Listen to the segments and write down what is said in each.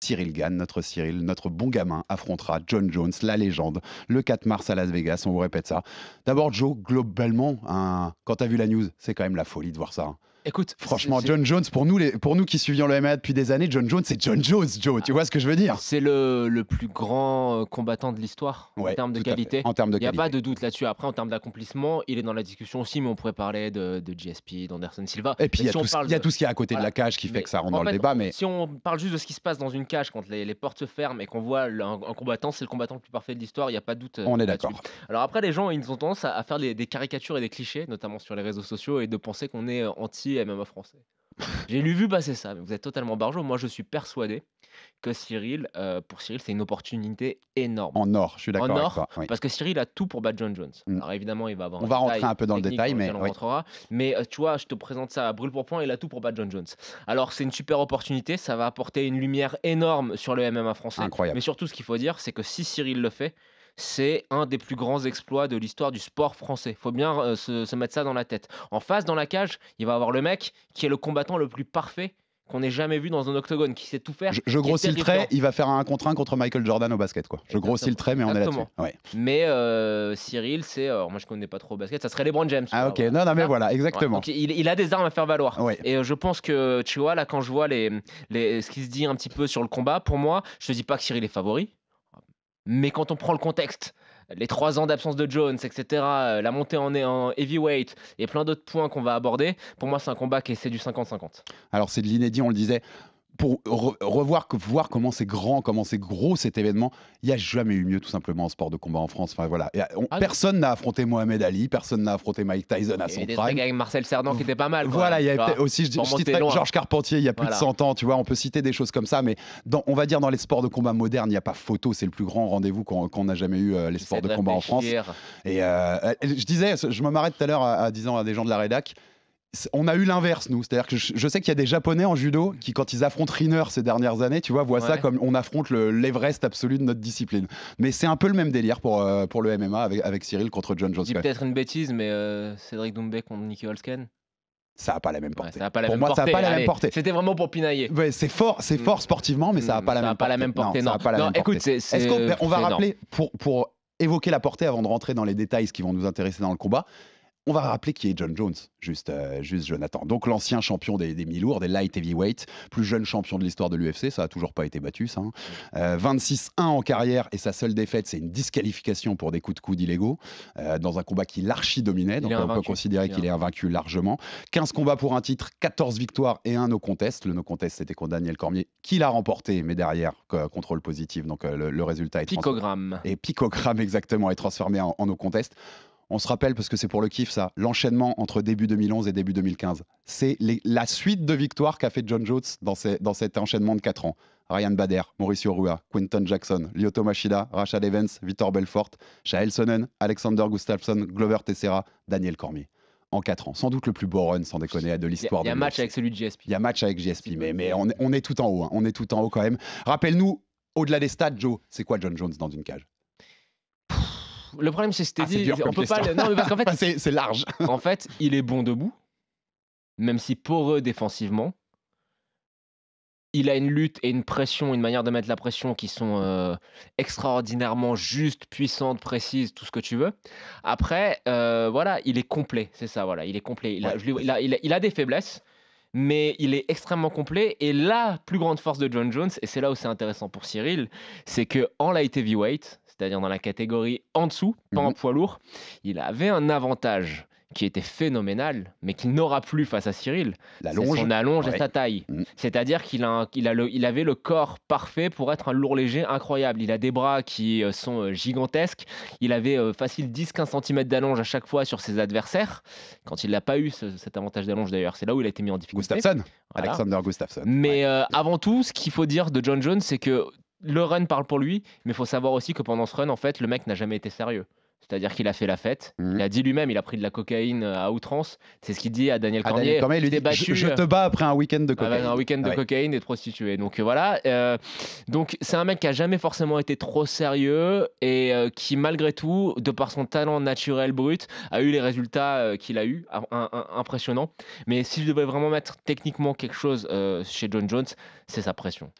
Cyril Gann, notre Cyril, notre bon gamin, affrontera John Jones, la légende, le 4 mars à Las Vegas. On vous répète ça. D'abord, Joe, globalement, hein, quand tu as vu la news, c'est quand même la folie de voir ça. Hein. Écoute, franchement, John Jones, pour nous, les, pour nous qui suivions le MMA depuis des années, John Jones, c'est John Jones, Joe. tu vois ce que je veux dire C'est le, le, plus grand euh, combattant de l'histoire en termes de qualité. En termes Il n'y a pas de doute là-dessus. Après, en termes d'accomplissement, il est dans la discussion aussi, mais on pourrait parler de, de GSP, d'Anderson Silva. Et puis, il y, a tout ce qui est à côté de la cage qui fait que ça rentre dans le débat. Mais... Si on parle juste de ce qui se passe dans une cage quand les, portes se ferment et qu'on voit un, combattant, c'est le combattant le plus parfait de l'histoire, il n'y a pas de doute. Euh, on est d'accord. Alors après, les gens, ils ont tendance à, faire des, des caricatures et des clichés, notamment sur les réseaux sociaux, et de penser qu'on est euh, anti MMA français. J'ai lu vu passer ça, mais vous êtes totalement barjo. Moi, je suis persuadé que Cyril, euh, pour Cyril, c'est une opportunité énorme. En or, je suis d'accord. En or, parce que Cyril a tout pour battre John Jones. Mm. Alors évidemment, il va avoir. On va rentrer un peu dans le détail, mais on rentrera. Mais euh, tu vois, je te présente ça à brûle pour point. Il a tout pour battre John Jones. Alors c'est une super opportunité. Ça va apporter une lumière énorme sur le MMA français. Incroyable. Mais surtout, ce qu'il faut dire, c'est que si Cyril le fait, c'est un des plus grands exploits de l'histoire du sport français. Faut bien euh, se, mettre ça dans la tête. En face, dans la cage, il va avoir le mec qui est le combattant le plus parfait qu'on ait jamais vu dans un octogone, qui sait tout faire. Je, grossis le trait, il va faire un contre un contre Michael Jordan au basket, quoi. Je grossis le trait, mais on est là Mais euh, Cyril, c'est, euh, moi je connais pas trop au basket, ça serait LeBron James. Ah ok, non, non, mais voilà, exactement. il, a des armes à faire valoir. Et je pense que tu vois là, quand je vois les, les, ce qui se dit un petit peu sur le combat, pour moi, je te dis pas que Cyril est favori. Mais quand on prend le contexte, les trois ans d'absence de Jones, etc., euh, la montée en, en heavyweight et plein d'autres points qu'on va aborder, pour moi, c'est un combat qui est, du 50-50. Alors, c'est de l'inédit, on le disait pour revoir, voir comment c'est grand, comment c'est gros cet événement, il n'y a jamais eu mieux tout simplement en sport de combat en France. Enfin voilà, ah, personne n'a affronté Mohamed Ali, personne n'a affronté Mike Tyson à son prime. avec Marcel Cerdan qui était pas mal. voilà, il y avait aussi je, je Georges Carpentier il y a plus de 100 ans, tu vois, on peut citer des choses comme ça, mais dans, on va dire dans les sports de combat modernes, il n'y a pas photo, c'est le plus grand rendez-vous qu'on a n'a jamais eu euh, les sports de, combat en France. Et euh, euh, je disais, je me m'arrête tout à l'heure à, disant à des gens de la rédac on a eu l'inverse, nous. C'est-à-dire que je, sais qu'il y a des Japonais en judo qui, quand ils affrontent Riner ces dernières années, tu vois, voient ça comme on affronte l'Everest absolu de notre discipline. Mais c'est un peu le même délire pour, euh, pour le MMA avec, Cyril contre John Jones. C'est peut-être une bêtise, mais euh, Cédric Doumbé contre Nicky Holsken ça n'a pas la même portée. pour moi, ça n'a pas la même portée. C'était vraiment pour pinailler. Ouais, c'est fort, c'est mm. fort sportivement, mais ça n'a mm, pas, la même, portée. Non, pas la même portée. on, on va rappeler pour, pour évoquer la portée avant de rentrer dans les détails, qui vont nous intéresser dans le combat on va rappeler qui est John Jones, juste, euh, juste Jonathan. Donc l'ancien champion des, des mi-lourds, des light heavyweight, plus jeune champion de l'histoire de l'UFC, ça a toujours pas été battu ça. 26-1 hein. mm. euh, en carrière et sa seule défaite, c'est une disqualification pour des coups de coude illégaux euh, dans un combat qui l'archi dominait. Donc on peut considérer qu'il est invaincu largement. 15 combats pour un titre, 14 victoires et un no contest. Le no contest c'était contre Daniel Cormier qui l'a remporté, mais derrière contrôle positif. Donc le, résultat est picogramme et picogramme exactement est transformé en, en no contest on se rappelle, parce que c'est pour le kiff ça, l'enchaînement entre début 2011 et début 2015. C'est la suite de victoires qu'a fait John Jones dans, ces dans, cet enchaînement de 4 ans. Ryan Bader, Mauricio Rua, Quinton Jackson, Lyoto Machida, Rashad Evans, Victor Belfort, Shael Sonnen, Alexander Gustafsson, Glover Teixeira, Daniel Cormier. En 4 ans. Sans doute le plus beau run, sans déconner, de l'histoire. Il y a, y a un match avec celui de GSP. Il y a match avec GSP, mais, mais on, est, tout en haut. Hein. On est tout en haut quand même. Rappelle-nous, au-delà des stats, Joe, c'est quoi John Jones dans une cage le problème, c'est ah, Steady. on peut pas. Non, c'est large. en fait, il est bon debout, même si poreux défensivement. Il a une lutte et une pression, une manière de mettre la pression qui sont euh, extraordinairement justes, puissantes, précises, tout ce que tu veux. Après, euh, voilà, il est complet, c'est ça, voilà, il est complet. Il a, des faiblesses, mais il est extrêmement complet. Et la plus grande force de John Jones, et c'est là où c'est intéressant pour Cyril, c'est que en light heavyweight, c'est-à-dire dans la catégorie en dessous, pas en mhm. poids lourd, il avait un avantage qui était phénoménal, mais qu'il n'aura plus face à Cyril. L'allonge. Son allonge à et sa taille. Mhm. C'est-à-dire qu'il a, a il avait le corps parfait pour être un lourd léger incroyable. Il a des bras qui euh, sont euh, gigantesques. Il avait euh, facile 10-15 cm d'allonge à chaque fois sur ses adversaires. Quand il n'a pas eu cet avantage d'allonge d'ailleurs, c'est là où il a été mis en difficulté. Gustafsson. Alexander Gustafsson. Mais avant tout, ce qu'il faut dire de John Jones, c'est que le run parle pour lui, mais il faut savoir aussi que pendant ce run, en fait, le mec n'a jamais été sérieux. C'est-à-dire qu'il a fait la fête. Mhm. Il a dit lui-même, il a pris de la cocaïne euh, à outrance. C'est ce qu'il dit à Daniel Cormier. il lui dit je, euh. te bats après un week-end de ah cocaïne. un week-end de cocaïne et de prostituée. Donc euh, voilà. donc c'est un mec qui a jamais forcément été trop sérieux et qui malgré tout, de par son talent naturel brut, a eu les résultats qu'il a eu, ah, Impressionnant. Mais si je devais vraiment mettre techniquement quelque chose chez John Jones, c'est sa pression.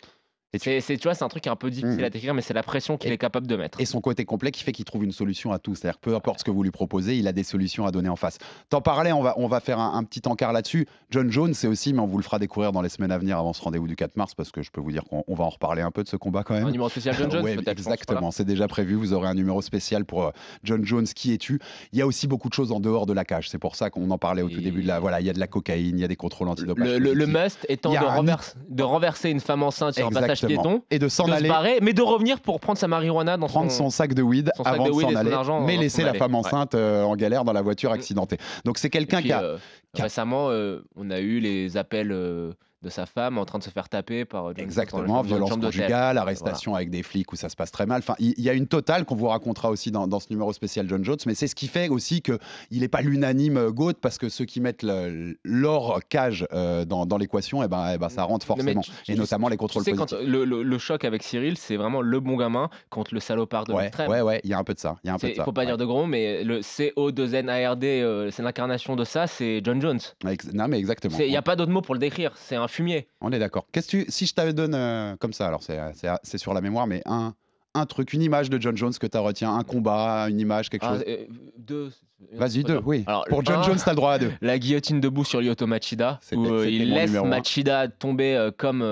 C'est, tu vois, c'est un truc un peu difficile mmh. à décrire, mais c'est la pression qu'il est capable de mettre. Et son côté complet qui fait qu'il trouve une solution à tout. C'est-à-dire, peu importe ce que vous lui proposez, il a des solutions à donner en face. T'en parlais, on va, on va faire un, petit encart là-dessus. John Jones, c'est aussi, mais on vous le fera découvrir dans les semaines à venir avant ce rendez-vous du 4 mars, parce que je peux vous dire qu'on va en reparler un peu de ce combat quand même. Un numéro spécial John Jones, Exactement, c'est déjà prévu. Vous aurez un numéro spécial pour euh, John Jones, qui es-tu Il y a aussi beaucoup de choses en dehors de la cage. C'est pour ça qu'on en parlait au tout début de la. Voilà, il y a de la cocaïne, il y a des contrôles antidopage. Le, must étant de, renverser une femme enceinte sur et de s'en aller, mais de revenir pour prendre sa marijuana dans prendre son, sac de weed avant de, s'en aller, mais laisser la femme enceinte euh, en galère dans la voiture accidentée. Donc c'est quelqu'un qui euh, qui a récemment euh, on a eu les appels sa femme en train de se faire taper par euh, Exactement, violence conjugale, arrestation avec des flics où ça se passe très mal. Enfin, il y, a une totale qu'on vous racontera aussi dans, ce numéro spécial John Jones, mais c'est ce qui fait aussi que il n'est pas l'unanime euh, GOAT parce que ceux qui mettent le, leur cage euh, dans, l'équation, et eh ben, eh ben, ça rentre forcément. et notamment les contrôles positifs. le, choc avec Cyril, c'est vraiment le bon gamin contre le salopard de ouais, l'extrême. Ouais, ouais, il y a un peu de ça. Il faut pas dire de gros, mais le CO2NARD, euh, c'est l'incarnation de ça, c'est John Jones. Non, mais exactement. Il n'y a pas d'autre mot pour le décrire. C'est un on est d'accord. Qu'est-ce tu... Si je t'avais donne euh, comme ça, alors c'est sur la mémoire, mais un, truc, une image de John Jones que tu retiens, un combat, une image, quelque ah, chose. Euh, deux. Vas-y, deux, oui. Pour John Jones, t'as le droit à deux. La guillotine debout sur Lyoto Machida, où euh, il laisse Machida tomber comme,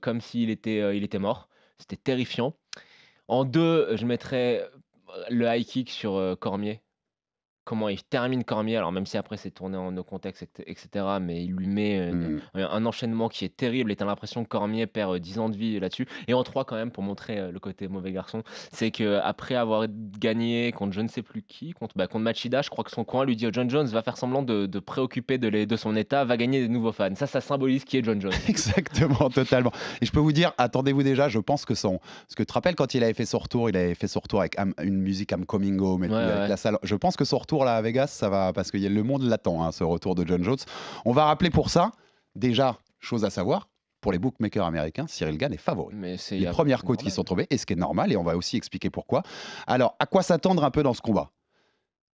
comme s'il était, il était mort. C'était terrifiant. En deux, je mettrais le high kick sur Cormier, comment il termine Cormier. Alors, même si après c'est tourné en nos contexte, etc., mais il lui met euh, hmm. un, enchaînement qui est terrible. Et t'as l'impression que Cormier perd 10 euh, ans de vie là-dessus. Et en trois quand même, pour montrer euh, le côté mauvais garçon, c'est que après avoir gagné contre je ne sais plus qui, contre, bah, contre Machida, je crois que son coin lui dit oh, John Jones va faire semblant de, préoccuper de, son état, va gagner des nouveaux fans. Ça, ça symbolise qui est John Jones. Exactement, totalement. Et je peux vous dire, attendez-vous déjà, je pense que son. ce que tu te rappelles quand il avait fait son retour, il avait fait son retour avec une musique I'm Coming Home la salle. Je pense que son retour Vegas, ça va parce que le monde l'attend, hein, ce retour de John Jones. On va rappeler pour ça, déjà, chose à savoir, pour les bookmakers américains, Cyril Gann est favori. les premières côtes qui sont tombées, et ce qui est normal, et on va aussi expliquer pourquoi. Alors, à quoi s'attendre un peu dans ce combat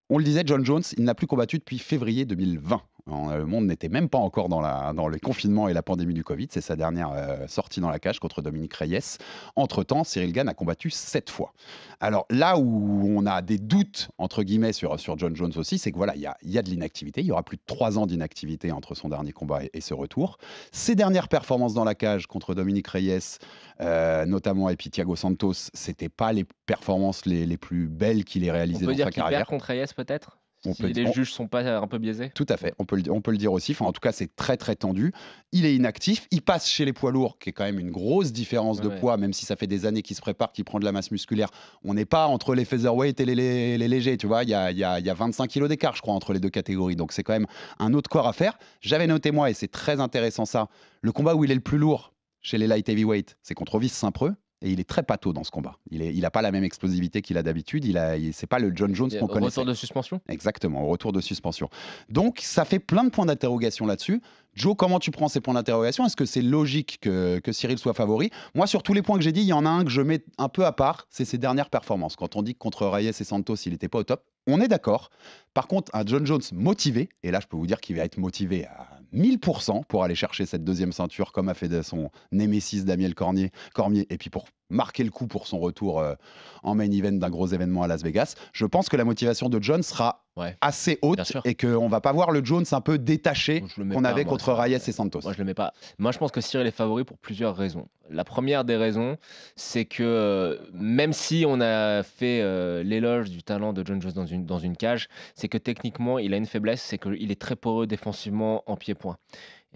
on le disait, John Jones, il n'a plus combattu depuis février 2020. Le monde n'était même pas encore dans, la, dans le confinement et la pandémie du Covid. C'est sa dernière euh, sortie dans la cage contre Dominique Reyes. Entre-temps, Cyril Gann a combattu sept fois. Alors là où on a des doutes, entre guillemets, sur, John Jones aussi, c'est que voilà, il y a, de l'inactivité. Il y aura plus de trois ans d'inactivité entre son dernier combat et, ce retour. Ses dernières performances dans la cage contre Dominique Reyes, euh, notamment et puis Thiago Santos, c'était pas les performances les, les plus belles qu'il ait réalisées dans sa carrière. Contre Reyes peut-être si les juges sont pas euh, un peu biaisés Tout à fait, on peut, le, on peut le dire aussi. en tout cas, c'est très très tendu. Il est inactif, il passe chez les poids lourds, qui est quand même une grosse différence de poids, même si ça fait des années qu'il se prépare, qu'il prend de la masse musculaire. On n'est pas entre les featherweight et les, les, légers, tu vois. Il y a, y, y a, 25 kilos d'écart, je crois, entre les deux catégories. Donc c'est quand même un autre corps à faire. J'avais noté, moi, et c'est très intéressant ça, le combat où il est le plus lourd chez les light heavyweight, c'est contre Vice Saint-Preux et il est très pâteau dans ce combat. Il n'a pas la même explosivité qu'il a d'habitude. Il a, c'est pas le John Jones qu'on connaît. Au retour de suspension. Exactement, au retour de suspension. Donc ça fait plein de points d'interrogation là-dessus. Joe, comment tu prends ces points d'interrogation Est-ce que c'est logique que, Cyril soit favori Moi, sur tous les points que j'ai dit, il y en a un que je mets un peu à part, c'est ses dernières performances. Quand on dit que contre Reyes et Santos, il n'était pas au top, on est d'accord. Par contre, un John Jones motivé, et là, je peux vous dire qu'il va être motivé à 1000% pour aller chercher cette deuxième ceinture, comme a fait son Némésis Damien Cormier, Cormier et puis pour marquer le coup pour son retour euh, en main event d'un gros événement à Las Vegas. Je pense que la motivation de Jones sera assez haute et qu'on va pas voir le Jones un peu détaché qu'on avait contre Reyes et Santos. Moi, je le mets pas. Moi, je pense que Cyril est favori pour plusieurs raisons. La première des raisons, c'est que euh, même si on a fait euh, l'éloge du talent de John Jones dans une, dans une cage, c'est que techniquement, il a une faiblesse, c'est qu'il est très poreux défensivement en pied-point.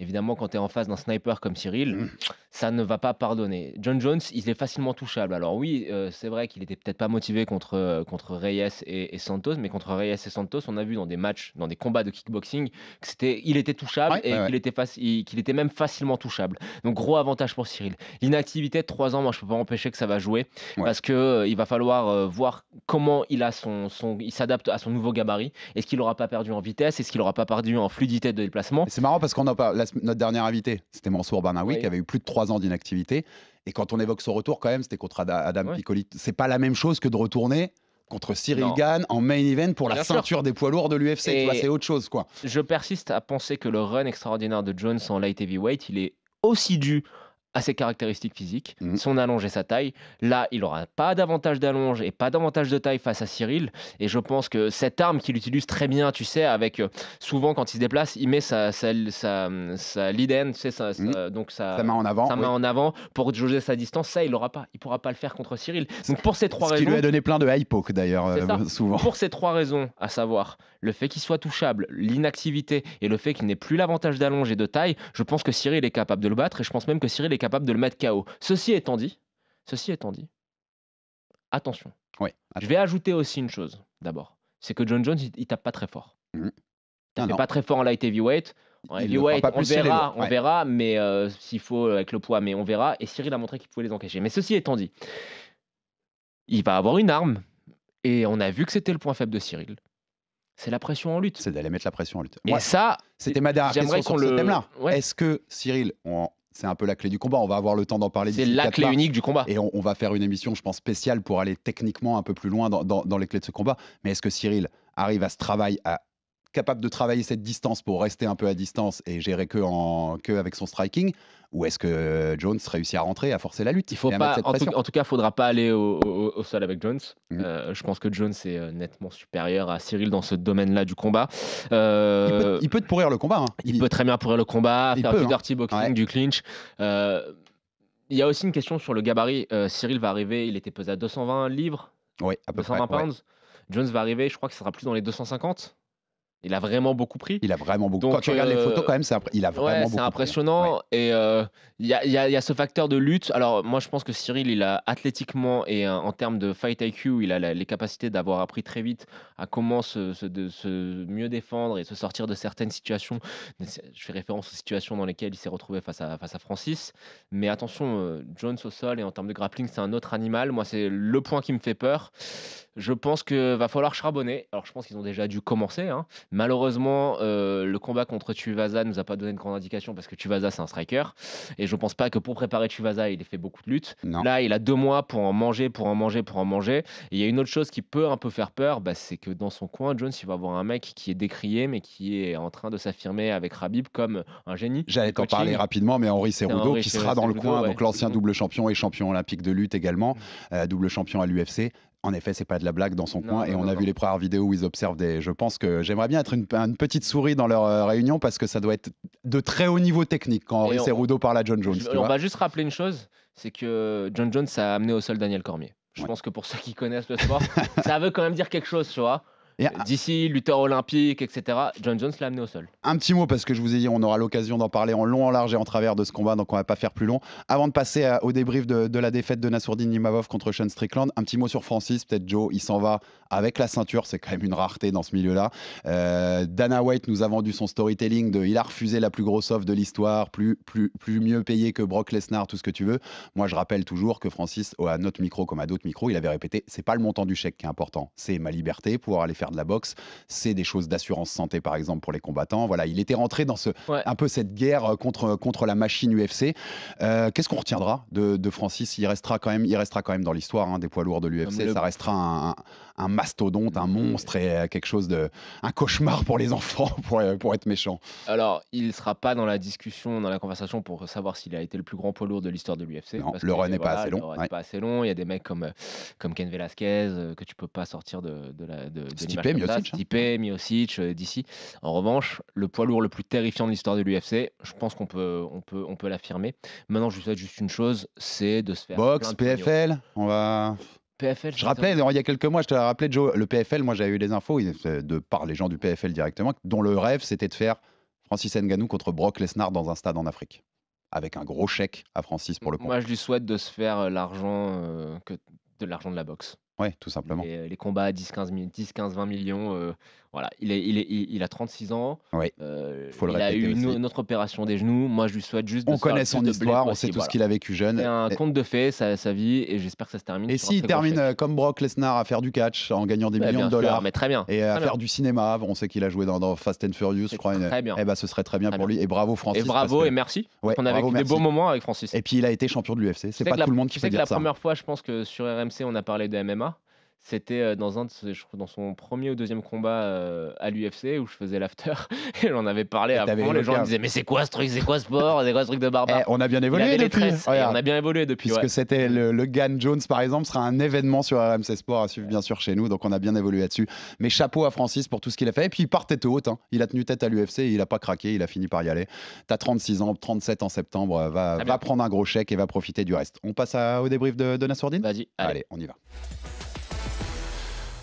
Évidemment, quand tu es en face d'un sniper comme Cyril, mm. ça ne va pas pardonner. John Jones, il est facilement touchable. Alors oui, euh, c'est vrai qu'il était peut-être pas motivé contre, euh, contre Reyes et, Santos, mais contre Reyes et Santos, on a vu dans des matchs, dans des combats de kickboxing, qu'il était touchable et qu'il était, qu'il était même facilement touchable. Donc gros avantage pour Cyril. L'inactivité de 3 ans, moi je peux pas empêcher que ça va jouer, parce que euh, il va falloir voir comment il a son, son il s'adapte à son nouveau gabarit. Est-ce qu'il aura pas perdu en vitesse Est-ce qu'il aura pas perdu en fluidité de déplacement C'est marrant parce qu'on n'a pas... La notre dernier invité, c'était Mansour Barnaoui, qui avait eu plus de trois ans d'inactivité. Et quand on évoque son retour, quand même, c'était contre Adam Piccoli. C'est pas la même chose que de retourner contre Cyril Gann en main event pour la ceinture des poids lourds de l'UFC. C'est autre chose, quoi. Je persiste à penser que le run extraordinaire de Jones en light heavyweight, il est aussi dû à ses caractéristiques physiques, mhm. son allonge et sa taille. Là, il n'aura pas davantage d'allonge et pas davantage de taille face à Cyril. Et je pense que cette arme qu'il utilise très bien, tu sais, avec euh, souvent quand il se déplace, il met sa, sa, lead tu sais, sa, mhm. donc sa, main en avant, sa main en avant pour jauger sa distance. Ça, il ne pas. Il pourra pas le faire contre Cyril. Donc pour ces trois raisons, qui lui a donné plein de high d'ailleurs euh, souvent. Pour ces trois raisons, à savoir le fait qu'il soit touchable, l'inactivité et le fait qu'il n'ait plus l'avantage d'allonge et de taille, je pense que Cyril est capable de le battre. Et je pense même que Cyril est capable de le mettre KO. Ceci étant dit, ceci étant dit, attention. Ouais, Je vais ajouter aussi une chose d'abord, c'est que John Jones il, tape pas très fort. Mhm. Il tape pas très fort en light heavyweight. on verra, mais euh, s'il faut euh, avec le poids, mais on verra. Et Cyril a montré qu'il pouvait les encacher. Mais ceci étant dit, il va avoir une arme. Et on a vu que c'était le point faible de Cyril. C'est la pression en lutte. C'est d'aller mettre la pression en lutte. ça, c'était ma dernière question le... ce Est-ce que Cyril, on, c'est un peu la clé du combat. On va avoir le temps d'en parler. C'est la clé unique du combat. Et on, va faire une émission, je pense, spéciale pour aller techniquement un peu plus loin dans, dans les clés de ce combat. Mais est-ce que Cyril arrive à ce travail, à capable de travailler cette distance pour rester un peu à distance et gérer que, en, que avec son striking Ou est-ce que euh, Jones réussit à rentrer, à forcer la lutte Il faut pas, en, tout, cas, il faudra pas aller au, sol avec Jones. Mmh. Euh, je pense que Jones est euh, nettement supérieur à Cyril dans ce domaine-là du combat. il, peut, te pourrir le combat. Hein. Il, peut très bien pourrir le combat, faire du hein. dirty boxing, du clinch. il y a aussi une question sur le gabarit. Cyril va arriver, il était pesé à 220 livres, oui, à peu 220 pounds. Jones va arriver, je crois que ce sera plus dans les 250. Il a vraiment beaucoup pris. Il a vraiment beaucoup. Quand tu regardes les euh, photos, quand même, c'est il a vraiment ouais, C'est impressionnant. Et euh, il y, a, ce facteur de lutte. Alors, moi, je pense que Cyril, il a athlétiquement et euh, en termes de fight IQ, il a les capacités d'avoir appris très vite à comment se, de, se, mieux défendre et se sortir de certaines situations. Je fais référence aux situations dans lesquelles il s'est retrouvé face à, face à Francis. Mais attention, Jones au sol et en termes de grappling, c'est un autre animal. Moi, c'est le point qui me fait peur. Je pense que va falloir charbonner. Alors, je pense qu'ils ont déjà dû commencer, hein, Malheureusement, euh, le combat contre Tuvasa nous a pas donné de grande indication parce que Tuvasa, c'est un striker. Et je ne pense pas que pour préparer Tuvasa, il ait fait beaucoup de luttes. Là, il a deux mois pour en manger, pour en manger, pour en manger. il y a une autre chose qui peut un peu faire peur, bah, c'est que dans son coin, Jones, il va avoir un mec qui est décrié, mais qui est en train de s'affirmer avec Rabib comme un génie. J'allais t'en parler rapidement, mais Henri Serrudo qui sera dans le coin, donc l'ancien double champion et champion olympique de lutte également, mm. euh, double champion à l'UFC. En effet, c'est pas de la blague dans son coin. et on a vu les premières vidéos où ils observent des. Je pense que j'aimerais bien être une, petite souris dans leur euh, réunion parce que ça doit être de très haut niveau technique quand Henri Rudeau parle à John Jones. on va juste rappeler une chose c'est que John Jones a amené au sol Daniel Cormier. Je pense que pour ceux qui connaissent le sport, ça veut quand même dire quelque chose, tu vois. D'ici, lutteur olympique, etc. John Jones l'a amené au sol. Un petit mot, parce que je vous ai dit, on aura l'occasion d'en parler en long, en large et en travers de ce combat, donc on va pas faire plus long. Avant de passer euh, au débrief de, la défaite de Nasourdine Nimavov contre Sean Strickland, un petit mot sur Francis. Peut-être Joe, il s'en va avec la ceinture, c'est quand même une rareté dans ce milieu-là. Euh, Dana White nous a vendu son storytelling de il a refusé la plus grosse offre de l'histoire, plus, plus, plus mieux payé que Brock Lesnar, tout ce que tu veux. Moi, je rappelle toujours que Francis, à notre micro comme à d'autres micros, il avait répété c'est pas le montant du chèque qui est important, c'est ma liberté pouvoir aller faire de la boxe, c'est des choses d'assurance santé, par exemple, pour les combattants. Voilà, il était rentré dans ce, un peu cette guerre euh, contre, euh, contre la machine UFC. Euh, qu'est-ce qu'on retiendra de, de Francis il restera, quand même, il restera quand même dans l'histoire hein, des poids lourds de l'UFC. Ça restera un, mastodonte, un mmh. monstre et quelque chose de. un cauchemar pour les enfants, pour, pour être méchant. Alors, il ne sera pas dans la discussion, dans la conversation pour savoir s'il a été le plus grand poids lourd de l'histoire de l'UFC. Le run n'est pas assez long. Le run pas assez long. Il y a des mecs comme, comme Ken Velasquez que tu peux pas sortir de, de la. de Stipe, Miocic. Hein. Euh, d'ici. En revanche, le poids lourd le plus terrifiant de l'histoire de l'UFC, je pense qu'on peut, on peut, on peut l'affirmer. Maintenant, je lui souhaite juste une chose, c'est de se faire. Boxe, PFL, on va. PFL, je rappelais, il y a quelques mois, je te l'ai rappelé, Joe, le PFL, moi j'avais eu des infos de par les gens du PFL directement, dont le rêve c'était de faire Francis Nganou contre Brock Lesnar dans un stade en Afrique. Avec un gros chèque à Francis pour le coup. Moi je lui souhaite de se faire euh, l'argent euh, que de l'argent de la boxe. Ouais, tout simplement. Les, combats à 10-15 10, 15, 20 millions. Euh, voilà, il, est, il, est- il- a 36 ans. il a euh, eu une, autre opération des genoux. Moi, je lui souhaite juste de On connaît son histoire, on sait tout ce qu'il a vécu jeune. C'est un conte de fées, sa, vie, et j'espère que ça se termine. Et s'il termine euh, comme Brock Lesnar à faire du catch en gagnant des millions de dollars mais très bien. et à faire du cinéma, on sait qu'il a joué dans, Fast and Furious, je crois. Très bien. bah ce serait très bien pour lui. Et bravo Francis. et bravo et merci. on a des beaux moments avec Francis. Et puis il a été champion de l'UFC. C'est pas tout le monde qui fait ça la première fois, je pense que sur RMC, on a parlé de MMA. C'était dans un je dans son premier ou deuxième combat à l'UFC où je faisais l'after et j'en avais parlé Les gens disaient mais c'est quoi ce truc, c'est quoi ce sport, c'est quoi ce truc de eh, barbare. on a bien évolué depuis. on a bien évolué depuis. Puisque que c'était mmh. le, Gan Jones, par exemple, sera un événement sur RMC Sport à suivre bien sûr chez nous, donc on a bien évolué là-dessus. Mais chapeau à Francis pour tout ce qu'il a fait. Et puis il part tête haute, hein. il a tenu tête à l'UFC, il a pas craqué, il a fini par y aller. T'as 36 ans, 37 en septembre, va, prendre un gros chèque et va profiter du reste. On passe au débrief de, de Nassourdine Vas-y, Allez, on y va.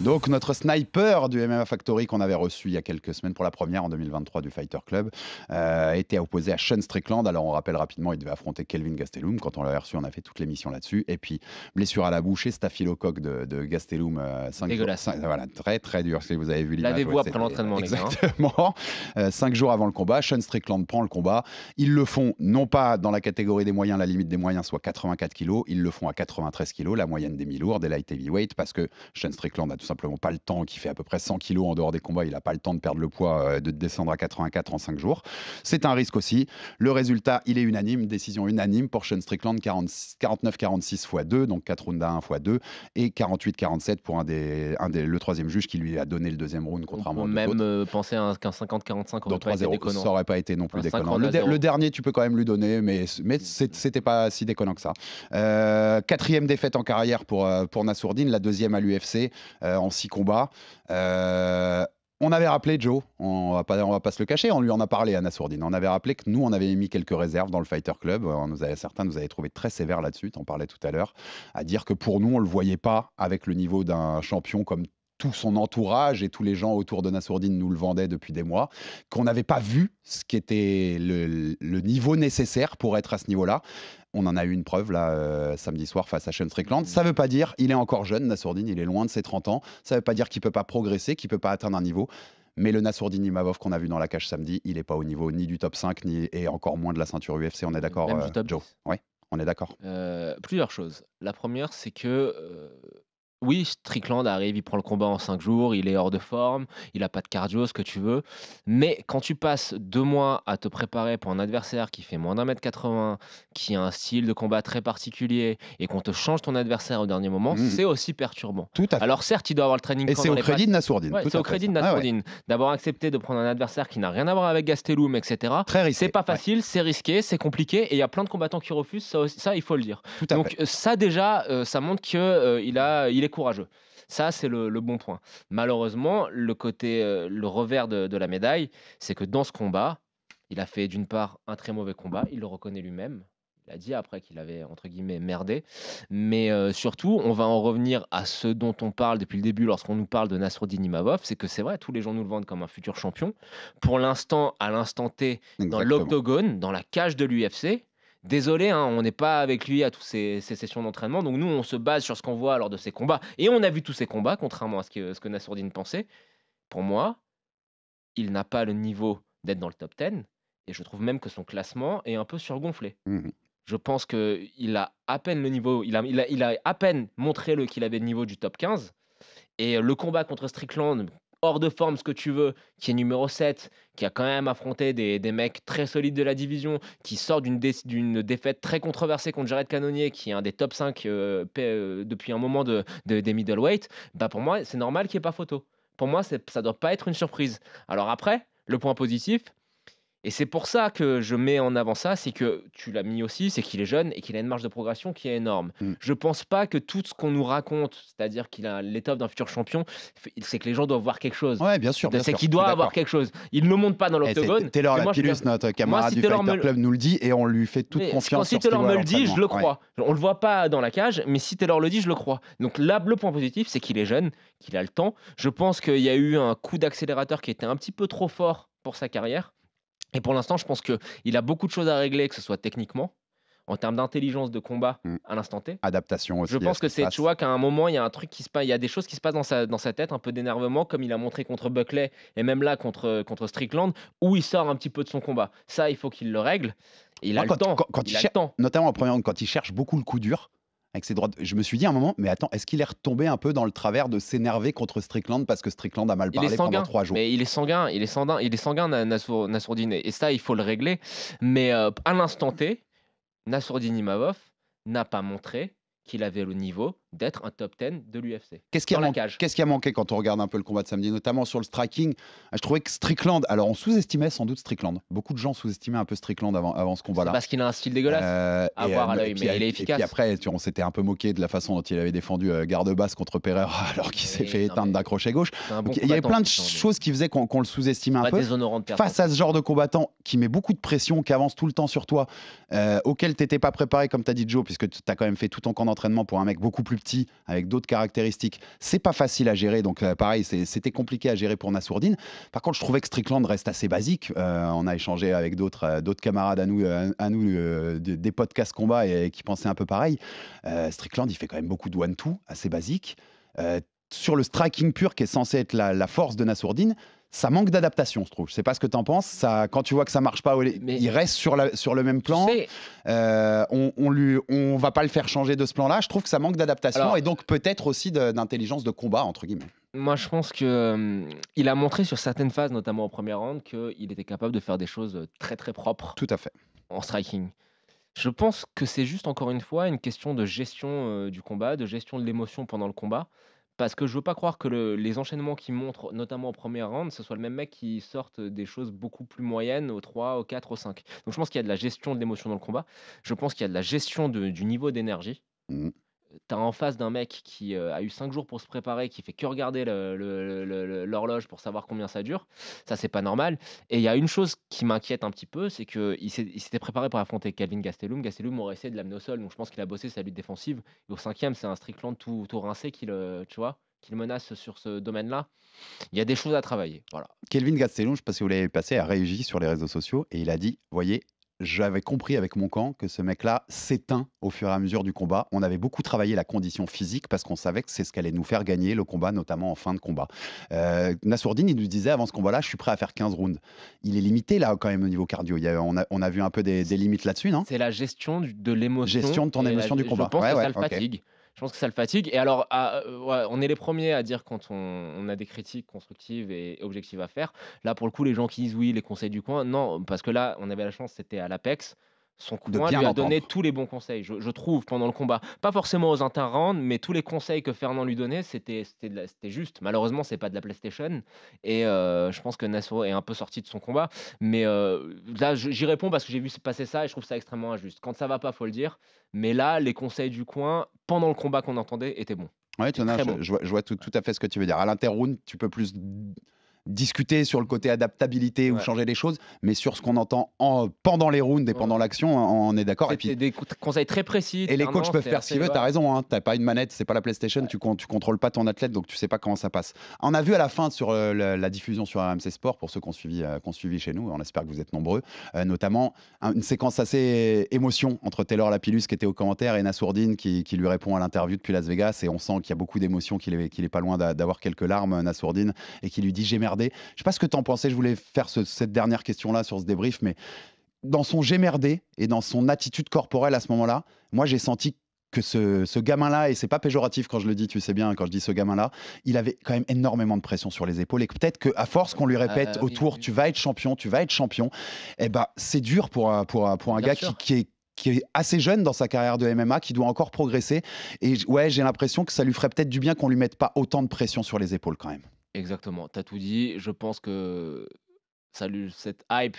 Donc notre sniper du MMA Factory qu'on avait reçu il y a quelques semaines pour la première en 2023 du Fighter Club euh, était opposé à Sean Strickland. Alors on rappelle rapidement, il devait affronter Kelvin Gastelum. Quand on l'a reçu, on a fait toute l'émission là-dessus. Et puis blessure à la bouche et staphylocoque de, Gastelum. 5 euh, Jours, voilà, très très dur. Si vous avez vu l'image. lavez l'entraînement. Hein. Exactement. Euh, cinq jours avant le combat, Sean Strickland prend le combat. Ils le font non pas dans la catégorie des moyens, la limite des moyens soit 84 kilos. Ils le font à 93 kilos, la moyenne des mi-lourds, des light heavyweight, parce que Sean Strickland a tout simplement pas le temps, qui fait à peu près 100 kilos en dehors des combats, il n'a pas le temps de perdre le poids, euh, de descendre à 84 en 5 jours. C'est un risque aussi. Le résultat, il est unanime, décision unanime, Sean Strickland 49-46 x 2, donc 4 rounds à 1 x 2, et 48-47 pour un des, un des, le troisième juge qui lui a donné le deuxième round, contrairement On peut même euh, penser qu'un 50-45 aurait pas été Ça aurait pas été non plus déconnant. Le, dernier, tu peux quand même lui donner, mais, mais c'était pas si déconnant que ça. Euh, quatrième défaite en carrière pour, pour Nassourdine, la deuxième à l'UFC. Euh, en six combats. Euh, on avait rappelé Joe, on va pas, on va pas se le cacher, on lui en a parlé à Nassourdine. On avait rappelé que nous, on avait mis quelques réserves dans le Fighter Club. Euh, nous avait, certains nous avaient trouvé très sévères là-dessus, On parlait tout à l'heure, à dire que pour nous, on le voyait pas avec le niveau d'un champion comme tout son entourage et tous les gens autour de Nassourdine nous le vendaient depuis des mois, qu'on n'avait pas vu ce qu'était le, le, niveau nécessaire pour être à ce niveau-là. On en a eu une preuve là euh, samedi soir face à Sean Strickland. Ça ne veut pas dire il est encore jeune, Nassourdine, il est loin de ses 30 ans. Ça ne veut pas dire qu'il ne peut pas progresser, qu'il ne peut pas atteindre un niveau. Mais le Nassourdine Imavov qu'on a vu dans la cage samedi, il n'est pas au niveau ni du top 5, ni, et encore moins de la ceinture UFC. On est d'accord, euh, Joe Oui, on est d'accord. Euh, plusieurs choses. La première, c'est que oui, Strickland arrive, il prend le combat en 5 jours, il est hors de forme, il n'a pas de cardio, ce que tu veux. Mais quand tu passes deux mois à te préparer pour un adversaire qui fait moins d'un mètre 80, qui a un style de combat très particulier et qu'on te change ton adversaire au dernier moment, mmh. c'est aussi perturbant. Tout Alors certes, il doit avoir le training. Et c'est au crédit de Nassourdine. c'est au crédit de ah Nassourdine. D'avoir accepté de prendre un adversaire qui n'a rien à voir avec Gastelum, etc. Très risqué. C'est pas facile, c'est risqué, c'est compliqué et il y a plein de combattants qui refusent, ça, il faut le dire. Donc ça déjà, euh, ça montre qu'il euh, est courageux. Ça, c'est le, bon point. Malheureusement, le côté, euh, le revers de, la médaille, c'est que dans ce combat, il a fait d'une part un très mauvais combat, il le reconnaît lui-même. Il a dit après qu'il avait, entre guillemets, merdé. Mais euh, surtout, on va en revenir à ce dont on parle depuis le début lorsqu'on nous parle de Nasruddin Imavov, c'est que c'est vrai, tous les gens nous le vendent comme un futur champion. Pour l'instant, à l'instant T, dans l'octogone, dans la cage de l'UFC, désolé, hein, on n'est pas avec lui à toutes ces, sessions d'entraînement. Donc nous, on se base sur ce qu'on voit lors de ces combats. Et on a vu tous ces combats, contrairement à ce que, ce que pensait. Pour moi, il n'a pas le niveau d'être dans le top 10. Et je trouve même que son classement est un peu surgonflé. Mmh je pense qu'il a à peine le niveau, il a, il a, à peine montré qu'il avait le niveau du top 15. Et le combat contre Strickland, hors de forme, ce que tu veux, qui est numéro 7, qui a quand même affronté des, des mecs très solides de la division, qui sort d'une défaite très controversée contre Jared Cannonier, qui est un des top 5 euh, euh, depuis un moment de, des middleweight, bah pour moi, c'est normal qu'il n'y ait pas photo. Pour moi, ça ne doit pas être une surprise. Alors après, le point positif, et c'est pour ça que je mets en avant ça, c'est que tu l'as mis aussi, c'est qu'il est jeune et qu'il a une marge de progression qui est énorme. Mmh. Je pense pas que tout ce qu'on nous raconte, c'est-à-dire qu'il a l'étoffe d'un futur champion, c'est que les gens doivent voir quelque chose. Ouais, bien sûr. C'est qu'il doit avoir quelque chose. Il ne monte pas dans eh, l'octogone. Taylor Lapillus, notre camarade du Fighter Club, nous le dit et on lui fait toute confiance. si Taylor me le dit, je le crois. On le voit pas dans la cage, mais si Taylor le dit, je le crois. Donc là, le point positif, c'est qu'il est jeune, qu'il a le temps. Je pense qu'il y a eu un coup d'accélérateur qui était un petit peu trop fort pour sa carrière. Et pour l'instant, je pense qu'il a beaucoup de choses à régler, que ce soit techniquement, en termes d'intelligence de combat mm. à l'instant T. Adaptation aussi. Je pense que c'est, tu vois, qu'à un moment, il y a un truc qui se passe, il y a des choses qui se passent dans sa, tête, un peu d'énervement, comme il a montré contre Buckley et même là contre, contre Strickland, où il sort un petit peu de son combat. Ça, il faut qu'il le règle. il, Notamment en première quand il cherche beaucoup le coup dur avec ses droits. Je me suis dit un moment, mais attends, est-ce qu'il est retombé un peu dans le travers de s'énerver contre Strickland parce que Strickland a mal parlé pendant trois jours Mais il est sanguin, il est sanguin, il est sanguin et ça il faut le régler. Mais euh, à l'instant T, Nassourdine Imavov n'a pas montré qu'il avait le niveau d'être un top 10 de l'UFC. Qu'est-ce qui, a manqué quand on regarde un peu le combat de samedi, notamment sur le striking ah, Je trouvais que Strickland, alors on sous-estimait sans doute Strickland. Beaucoup de gens sous-estimaient un peu Strickland avant, avant ce combat-là. Parce qu'il a un style dégueulasse euh, à voir à euh, l'œil, mais il est efficace. Et puis après, on s'était un peu moqué de la façon dont il avait défendu euh, garde basse contre Pereira alors qu'il s'est fait éteindre d'un crochet gauche. il y avait plein de choses qui faisaient qu'on le sous-estimait un peu. Face à ce genre de combattant qui met beaucoup de pression, qui avance tout le temps sur toi, auquel tu n'étais pas préparé, comme tu as dit Joe, puisque tu as quand même fait tout ton camp d'entraînement pour un mec beaucoup plus avec d'autres caractéristiques. C'est pas facile à gérer, donc euh, pareil, c'était compliqué à gérer pour Nasourdine Par contre, je trouvais que Strickland reste assez basique. Euh, on a échangé avec d'autres euh, d'autres camarades à nous, à nous des podcasts combat et, qui pensaient un peu pareil. Strickland, il fait quand même beaucoup de one-two, assez basique sur le striking pur qui est censé être la, la force de Nasourdine ça manque d'adaptation, je trouve. Je sais pas ce que tu en penses. Ça, quand tu vois que ça marche pas, il reste sur, la, sur le même plan. Euh, on, on, lui, on va pas le faire changer de ce plan-là. Je trouve que ça manque d'adaptation et donc peut-être aussi d'intelligence de, combat entre guillemets. Moi, je pense que hum, il a montré sur certaines phases, notamment en première round, qu'il était capable de faire des choses très très propres. Tout à fait. En striking. Je pense que c'est juste encore une fois une question de gestion euh, du combat, de gestion de l'émotion pendant le combat. Parce que je veux pas croire que les enchaînements qui montrent, notamment en premier round, ce soit le même mec qui sorte des choses beaucoup plus moyennes au 3, au 4, au 5. Donc je pense qu'il y a de la gestion de l'émotion dans le combat. Je pense qu'il y a de la gestion du niveau d'énergie. Mmh t'as en face d'un mec qui euh, a eu cinq jours pour se préparer, qui fait que regarder l'horloge pour savoir combien ça dure. Ça, c'est pas normal. Et il y a une chose qui m'inquiète un petit peu, c'est qu'il s'était préparé pour affronter Calvin Gastelum. Gastelum aurait essayé de l'amener au sol, donc je pense qu'il a bossé sa lutte défensive. Et au cinquième, c'est un Strickland tout, tout rincé qui le, euh, tu vois, qui le menace sur ce domaine-là. Il y a des choses à travailler. Voilà. Calvin Gastelum, je ne sais pas si vous l'avez passé, a réagi sur les réseaux sociaux et il a dit, voyez, j'avais compris avec mon camp que ce mec-là s'éteint au fur et à mesure du combat. On avait beaucoup travaillé la condition physique parce qu'on savait que c'est ce qu'allait nous faire gagner le combat, notamment en fin de combat. Euh, il nous disait avant ce combat-là, je suis prêt à faire 15 rounds. Il est limité là quand même au niveau cardio. on, a, vu un peu des, limites là-dessus, non C'est la gestion de l'émotion. Gestion de ton émotion du combat. Je pense que ça le fatigue je pense que ça le fatigue. Et alors, ah, euh, on est les premiers à dire quand on, on, a des critiques constructives et objectives à faire. Là, pour le coup, les gens qui disent oui, les conseils du coin, non, parce que là, on avait la chance, c'était à l'Apex son coin lui a donné tous les bons conseils, je, trouve, pendant le combat. Pas forcément aux interrounds, mais tous les conseils que Fernand lui donnait, c'était juste. Malheureusement, c'est pas de la PlayStation. Et euh, je pense que Nassau est un peu sorti de son combat. Mais euh, là, j'y réponds parce que j'ai vu passer ça et je trouve ça extrêmement injuste. Quand ça va pas, faut le dire. Mais là, les conseils du coin, pendant le combat qu'on entendait, étaient bons. Oui, tu en as, je, je, vois, tout, à fait ce que tu veux dire. À l'interround, tu peux plus discuter sur le côté adaptabilité ou changer les choses, mais sur ce qu'on entend en, pendant les rounds et pendant l'action, hein, on est d'accord. Et puis des conseils très précis. Et les coachs peuvent faire ce qu'ils veulent. T'as raison. Hein. T'as pas une manette, c'est pas la PlayStation. Tu, tu contrôles pas ton athlète, donc tu sais pas comment ça passe. On a vu à la fin sur euh, la, diffusion sur AMC Sport pour ceux euh, qui ont suivi, chez nous. On espère que vous êtes nombreux, euh, notamment une séquence assez émotion entre Taylor Lapillus qui était au commentaire et Nassourdine qui, lui répond à l'interview depuis Las Vegas. Et on sent qu'il y a beaucoup d'émotions, qu'il est, pas loin d'avoir quelques larmes, Nassourdine, et qui lui dit j'ai merdé je ne sais pas ce que tu en pensais, je voulais faire cette dernière question-là sur ce débrief, mais dans son merdé » et dans son attitude corporelle à ce moment-là, moi j'ai senti que ce, gamin-là, et c'est pas péjoratif quand je le dis, tu sais bien, quand je dis ce gamin-là, il avait quand même énormément de pression sur les épaules. Et peut-être qu'à force qu'on lui euh, répète autour, tu vas être champion, tu vas être champion, eh ben, c'est dur pour, pour, un gars qui, qui, est, qui est assez jeune dans sa carrière de MMA, qui doit encore progresser. Et ouais, j'ai l'impression que ça lui ferait peut-être du bien qu'on lui mette pas autant de pression sur les épaules quand même. Exactement, t'as tout dit. Je pense que cette hype,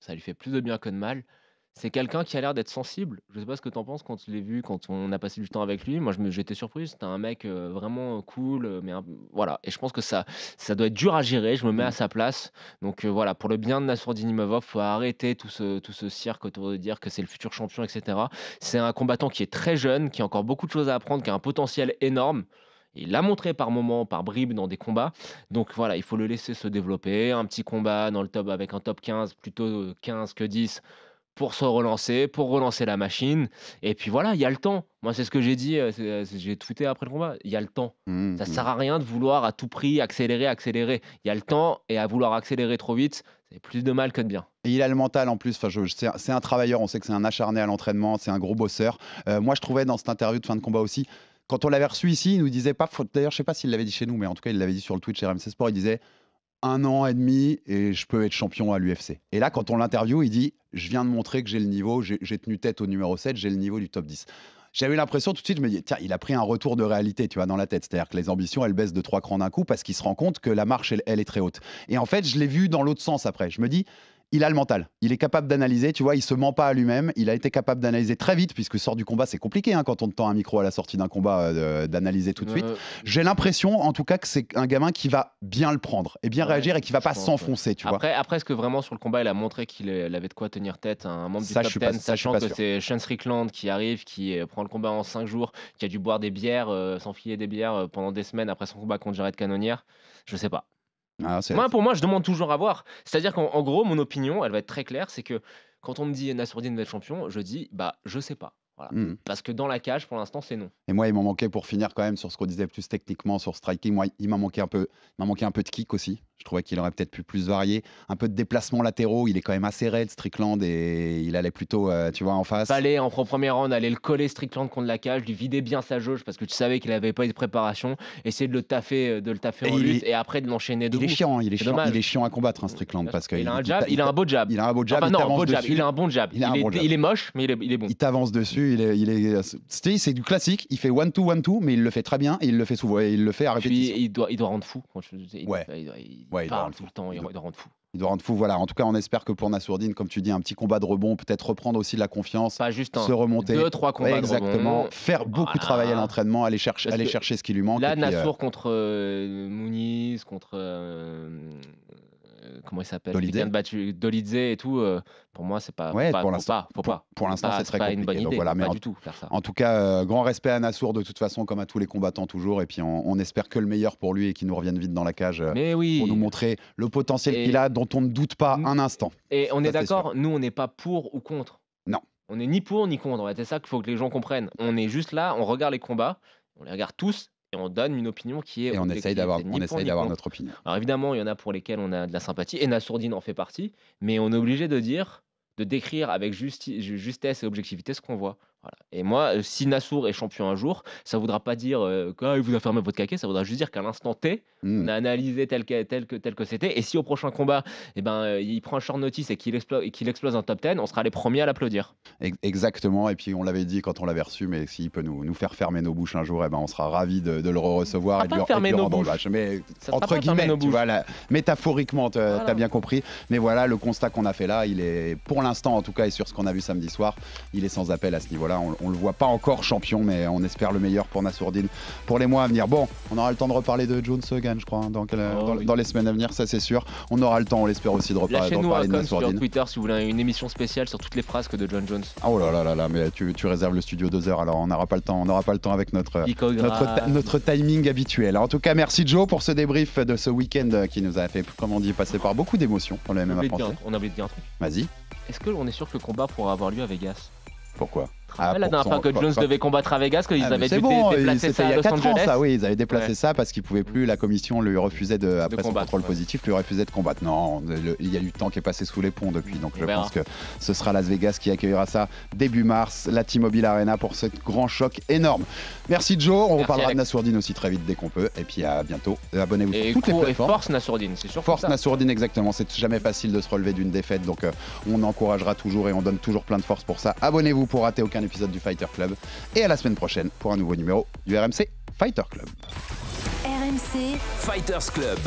ça lui fait plus de bien que de mal. C'est quelqu'un qui a l'air d'être sensible. Je sais pas ce que t'en penses quand tu l'as vu, quand on a passé du temps avec lui. Moi, j'étais surpris C'était un mec vraiment cool, mais voilà. Et je pense que ça, ça doit être dur à gérer. Je me mets à mmh. sa place. Donc voilà, pour le bien de Nassour il faut arrêter tout ce, tout ce cirque autour de dire que c'est le futur champion, etc. C'est un combattant qui est très jeune, qui a encore beaucoup de choses à apprendre, qui a un potentiel énorme. Il l'a montré par moments, par bribes dans des combats. Donc voilà, il faut le laisser se développer. Un petit combat dans le top avec un top 15, plutôt 15 euh, que 10 pour se relancer, pour relancer la machine. Et puis voilà, il y a le temps. Moi, c'est ce que j'ai dit, euh, euh, j'ai tweeté après le combat. Il y a le temps. Mmh, ça mmh. sert à rien de vouloir à tout prix accélérer, accélérer. Il y a le temps et à vouloir accélérer trop vite, c'est plus de mal que de bien. Et il a le mental en plus. Enfin, c'est un travailleur. On sait que c'est un acharné à l'entraînement. C'est un gros bosseur. moi, je trouvais dans cette interview de fin de combat aussi quand on l'avait reçu ici, il nous disait pas. D'ailleurs, je sais pas s'il l'avait dit chez nous, mais en tout cas, il l'avait dit sur le Twitch RMC Sport. Il disait un an et demi et je peux être champion à l'UFC. Et là, quand on l'interview, il dit Je viens de montrer que j'ai le niveau, j'ai tenu tête au numéro 7, j'ai le niveau du top 10. J'avais l'impression tout de suite, je me dis, tiens, il a pris un retour de réalité, tu vois, dans la tête. C'est-à-dire que les ambitions, elles baissent de trois crans d'un coup parce qu'il se rend compte que la marche, elle est très haute. Et en fait, je l'ai vu dans l'autre sens après. Je me dis, il a le mental. Il est capable d'analyser, tu vois, il se ment pas à lui-même. Il a été capable d'analyser très vite, puisque sort du combat, c'est compliqué hein, quand on te tend un micro à la sortie d'un combat euh, d'analyser tout de suite. Euh, euh, J'ai l'impression, en tout cas, que c'est un gamin qui va bien le prendre et bien réagir et qui va pas s'enfoncer, tu après, vois. Après, est-ce que vraiment sur le combat, il a montré qu'il avait de quoi tenir tête à un membre du top sachant que c'est Sean Strickland qui arrive, qui prend le combat en 5 jours, qui a dû boire des bières, s'enfiler des bières pendant des semaines après son combat contre Jared Cannonier Je sais pas. Ah, moi, pour moi, je demande toujours à voir. C'est-à-dire qu'en gros, mon opinion, elle va être très claire, c'est que quand on me dit Nassourdine va être champion, je dis bah je sais pas. Mmh. Parce que dans la cage, pour l'instant, c'est non. Et moi, il m'en manquait pour finir quand même sur ce qu'on disait plus techniquement sur striking. Moi, il m'a manqué un peu, m'a manqué un peu de kick aussi. Je trouvais qu'il aurait peut-être pu plus varier, un peu de déplacement latéraux. Il est quand même assez raide, Strickland, et il allait plutôt, euh, tu vois, en face. Fallait en premier round aller le coller Strickland contre la cage, lui vider bien sa jauge parce que tu savais qu'il n'avait pas eu de préparation, essayer de le taffer, euh, de le taffer en lutte et après de l'enchaîner. Il est chiant, il est, chiant, il est chiant à combattre, hein, Strickland, parce que il, a un jab, il, a un beau jab, il a un beau jab, il il a un bon jab, il, est, moche, mais il est, bon. Il t'avance dessus c'est, du classique. Il fait one two one two, mais il le fait très bien et il le fait souvent il le fait à répétition. il doit, il rendre fou. il, ouais. il, parle tout le temps. Il, doit, rendre fou. Il doit rendre fou. Voilà. En tout cas, on espère que pour Nassourdine, comme tu dis, un petit combat de rebond, peut-être reprendre aussi de la confiance, se remonter, deux trois combats exactement, de rebond. faire beaucoup ah. travail à l'entraînement, aller chercher, ce qui lui manque. Là, euh, Nassour contre euh, contre. Euh, euh, comment il s'appelle Dolizé. et tout. Euh, pour moi, c'est pas. pour l'instant, pas, pour, l'instant, c'est pas Une bonne idée, pas du tout. Faire ça. En tout cas, euh, grand respect à Nassour de toute façon, comme à tous les combattants toujours. Et puis, on, espère que le meilleur pour lui et qu'il nous revienne vite dans la cage pour nous montrer le potentiel qu'il a, dont on ne doute pas un instant. Et on est d'accord, nous, on n'est pas pour ou contre. Non. On n'est ni pour ni contre. C'est ça qu'il faut que les gens comprennent. On est juste là, on regarde les combats, on les regarde tous et on donne une opinion qui est. Et on essaye d'avoir, notre opinion. Alors évidemment, il y en a pour lesquels on a de la sympathie, et Nassourdine en fait partie, mais on est obligé de dire, de décrire avec justesse et objectivité ce qu'on voit. Et moi, euh, si Nassour est champion un jour, ça voudra pas dire euh, qu'il ah, vous a fermé votre caquet, ça voudra juste dire qu'à l'instant T, on mmh. a analysé tel que tel tel que c'était. Et si au prochain combat, eh ben, euh, il prend un short notice et qu'il explose, qu'il explose un top 10, on sera les premiers à l'applaudir. Exactement. Et puis on l'avait dit quand on l'avait reçu, mais s'il peut nous, faire fermer nos bouches un jour, eh ben, on sera ravis de, le recevoir et de nos bouches. entre guillemets, tu vois, métaphoriquement, tu as bien compris. Mais voilà, le constat qu'on a fait là, il est pour l'instant en tout cas et sur ce qu'on a vu samedi soir, il est sans appel à ce niveau-là on, le voit pas encore champion, mais on espère le meilleur pour Nasourdine pour les mois à venir. Bon, on aura le temps de reparler de Jones Hogan, je crois, hein, oh dans, les semaines à venir, ça c'est sûr. On aura le temps, on l'espère aussi, de, reparler de, lâchez-nous de Nassourdine. Sur Twitter, si vous voulez une émission spéciale sur toutes les frasques de John Jones. Ah, oh là là là là, mais tu, réserves le studio deux heures, alors on n'aura pas le temps, on n'aura pas le temps avec notre, notre, timing habituel. En tout cas, merci Joe pour ce débrief de ce week-end qui nous a fait, comme on dit, passer par beaucoup d'émotions on le même On a oublié de dire un truc. Vas-y. Est-ce qu'on est sûr que le combat pourra avoir lieu à Vegas Pourquoi ah, la dernière fois que Jones devait combattre à Vegas, qu'ils ah, avaient dû bon, déplacer ça à Los Angeles. oui, ils avaient déplacé ça parce qu'ils pouvaient plus, la commission lui refusait de, après contrôle positif, lui refusait de combattre. Non, il y a du temps qui est passé sous les ponts depuis, donc je pense que ce sera Las Vegas qui accueillera ça début mars, la T-Mobile Arena pour ce grand choc énorme. Merci Joe, on reparlera de Nassourdine aussi très vite dès qu'on peut, et puis à bientôt. Euh, abonnez-vous sur toutes les plateformes. Et force Nassourdine, c'est sûr. Force Nassourdine, exactement. C'est jamais facile de se relever d'une défaite, donc euh, on encouragera toujours et on donne toujours plein de force pour ça. Abonnez-vous pour rater aucun épisode du Fighter Club. Et à la semaine prochaine pour un nouveau numéro du RMC Fighter Club. RMC Fighters Club.